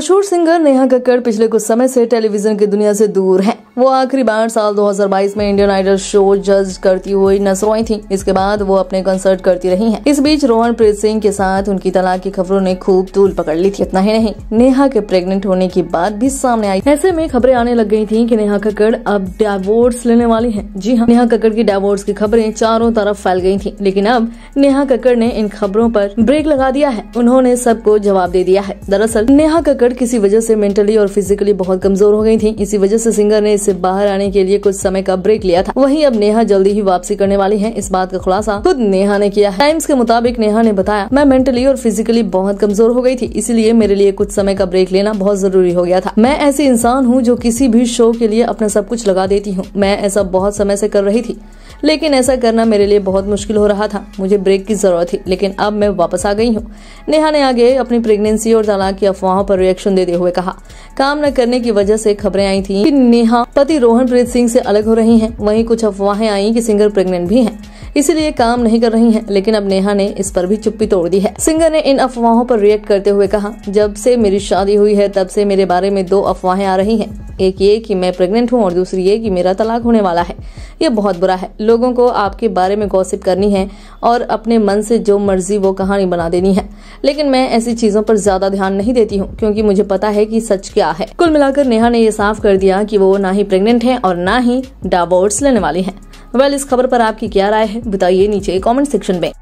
मशहूर सिंगर नेहा कक्कड़ पिछले कुछ समय से टेलीविजन की दुनिया से दूर हैं वो आखिरी बार साल 2022 में इंडियन आइडल शो जज करती हुई नजर आई थी इसके बाद वो अपने कंसर्ट करती रही हैं। इस बीच रोहन प्रीत सिंह के साथ उनकी तलाक की खबरों ने खूब तूल पकड़ ली थी इतना ही नहीं नेहा के प्रेगनेंट होने की बात भी सामने आई ऐसे में खबरें आने लग गई थी की नेहा कक्कड़ अब डायवोर्स लेने वाली है जी हाँ नेहा कक्कड़ की डायवोर्स की खबरें चारों तरफ फैल गयी थी लेकिन अब नेहा कक्कड़ ने इन खबरों आरोप ब्रेक लगा दिया है उन्होंने सबको जवाब दे दिया है दरअसल नेहा कक्कड़ किसी वजह ऐसी मेंटली और फिजिकली बहुत कमजोर हो गयी थी इसी वजह ऐसी सिंगर ने इसे से बाहर आने के लिए कुछ समय का ब्रेक लिया था वही अब नेहा जल्दी ही वापसी करने वाली है इस बात का खुलासा खुद नेहा ने किया टाइम्स के मुताबिक नेहा ने बताया मैं मेंटली और फिजिकली बहुत कमजोर हो गई थी इसीलिए मेरे लिए कुछ समय का ब्रेक लेना बहुत जरूरी हो गया था मैं ऐसी इंसान हूँ जो किसी भी शो के लिए अपना सब कुछ लगा देती हूँ मैं ऐसा बहुत समय ऐसी कर रही थी लेकिन ऐसा करना मेरे लिए बहुत मुश्किल हो रहा था मुझे ब्रेक की जरूरत थी लेकिन अब मैं वापस आ गई हूँ नेहा ने आगे अपनी प्रेगनेंसी और तलाक की अफवाहों पर रिएक्शन देते हुए कहा काम न करने की वजह से खबरें आई थी कि नेहा पति रोहनप्रीत सिंह से अलग हो रही हैं वहीं कुछ अफवाहें आई कि सिंगर प्रेग्नेंट भी हैं इसीलिए काम नहीं कर रही है लेकिन अब नेहा ने इस पर भी चुप्पी तोड़ दी है सिंगर ने इन अफवाहों पर रिएक्ट करते हुए कहा जब से मेरी शादी हुई है तब से मेरे बारे में दो अफवाहें आ रही हैं एक ये कि मैं प्रेग्नेंट हूँ और दूसरी ये कि मेरा तलाक होने वाला है ये बहुत बुरा है लोगों को आपके बारे में गॉसिप करनी है और अपने मन से जो मर्जी वो कहानी बना देनी है लेकिन मैं ऐसी चीजों पर ज्यादा ध्यान नहीं देती हूँ क्योंकि मुझे पता है कि सच क्या है कुल मिलाकर नेहा ने ये साफ कर दिया कि वो ना ही प्रेग्नेंट है और ना ही डावोर्स लेने वाली है वेल इस खबर पर आपकी क्या राय है बताइए नीचे कमेंट सेक्शन में